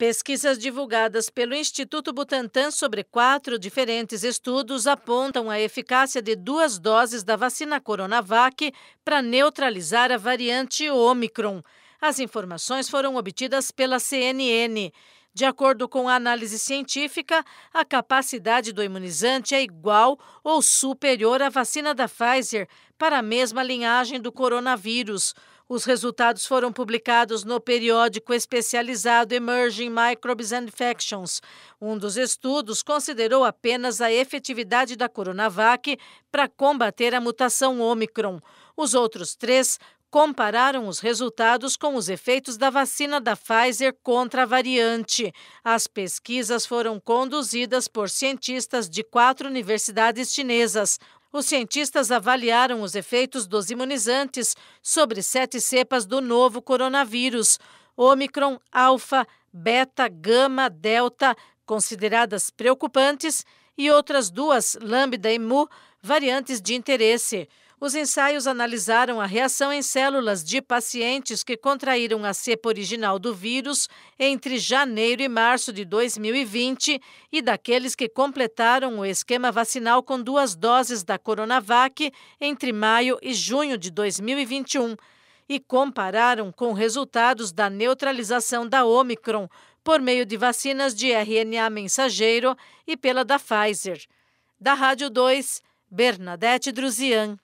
Pesquisas divulgadas pelo Instituto Butantan sobre quatro diferentes estudos apontam a eficácia de duas doses da vacina Coronavac para neutralizar a variante Omicron. As informações foram obtidas pela CNN. De acordo com a análise científica, a capacidade do imunizante é igual ou superior à vacina da Pfizer para a mesma linhagem do coronavírus. Os resultados foram publicados no periódico especializado Emerging Microbes and Infections. Um dos estudos considerou apenas a efetividade da Coronavac para combater a mutação Omicron. Os outros três compararam os resultados com os efeitos da vacina da Pfizer contra a variante. As pesquisas foram conduzidas por cientistas de quatro universidades chinesas: os cientistas avaliaram os efeitos dos imunizantes sobre sete cepas do novo coronavírus: Ômicron, alfa, beta, gama, delta, consideradas preocupantes, e outras duas, lambda e mu, variantes de interesse. Os ensaios analisaram a reação em células de pacientes que contraíram a cepa original do vírus entre janeiro e março de 2020 e daqueles que completaram o esquema vacinal com duas doses da Coronavac entre maio e junho de 2021 e compararam com resultados da neutralização da Omicron por meio de vacinas de RNA mensageiro e pela da Pfizer. Da Rádio 2, Bernadette Druzian.